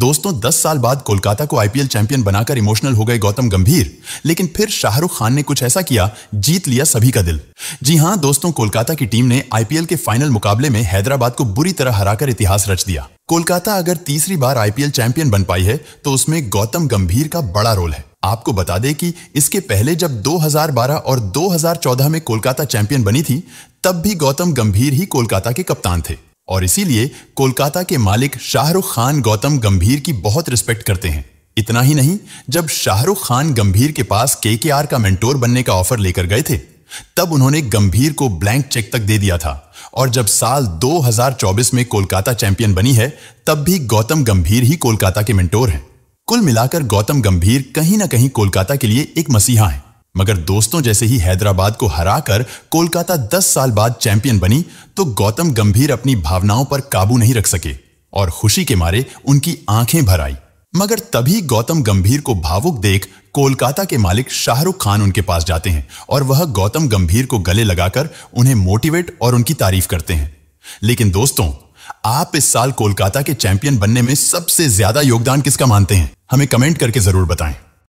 दोस्तों 10 साल बाद कोलकाता को आईपीएल चैंपियन बनाकर इमोशनल हो गए गौतम गंभीर लेकिन फिर शाहरुख खान ने कुछ ऐसा किया जीत लिया सभी का दिल जी हां दोस्तों कोलकाता की टीम ने आईपीएल के फाइनल मुकाबले में हैदराबाद को बुरी तरह हराकर इतिहास रच दिया कोलकाता अगर तीसरी बार आईपीएल चैंपियन बन पाई है तो उसमें गौतम गंभीर का बड़ा रोल है आपको बता दें कि इसके पहले जब 2012 और 2014 में कोलकाता चैंपियन बनी थी तब भी गौतम गंभीर ही कोलकाता के कप्तान थे और इसीलिए कोलकाता के मालिक शाहरुख खान गौतम गंभीर की बहुत रिस्पेक्ट करते हैं इतना ही नहीं जब शाहरुख खान गंभीर के पास के के आर का मेंटोर बनने का ऑफर लेकर गए थे तब उन्होंने गंभीर को ब्लैंक चेक तक दे दिया था और जब साल 2024 में कोलकाता चैंपियन बनी है तब भी गौतम गंभीर ही कोलकाता के मेंटोर हैं कुल मिलाकर गौतम गंभीर कहीं ना कहीं कोलकाता के लिए एक मसीहा हैं मगर दोस्तों जैसे ही हैदराबाद को हराकर कोलकाता 10 साल बाद चैंपियन बनी तो गौतम गंभीर अपनी भावनाओं पर काबू नहीं रख सके और खुशी के मारे उनकी आंखें भर आई मगर तभी गौतम गंभीर को भावुक देख कोलकाता के मालिक शाहरुख खान उनके पास जाते हैं और वह गौतम गंभीर को गले लगाकर उन्हें मोटिवेट और उनकी तारीफ करते हैं लेकिन दोस्तों आप इस साल कोलकाता के चैंपियन बनने में सबसे ज्यादा योगदान किसका मानते हैं हमें कमेंट करके जरूर बताएं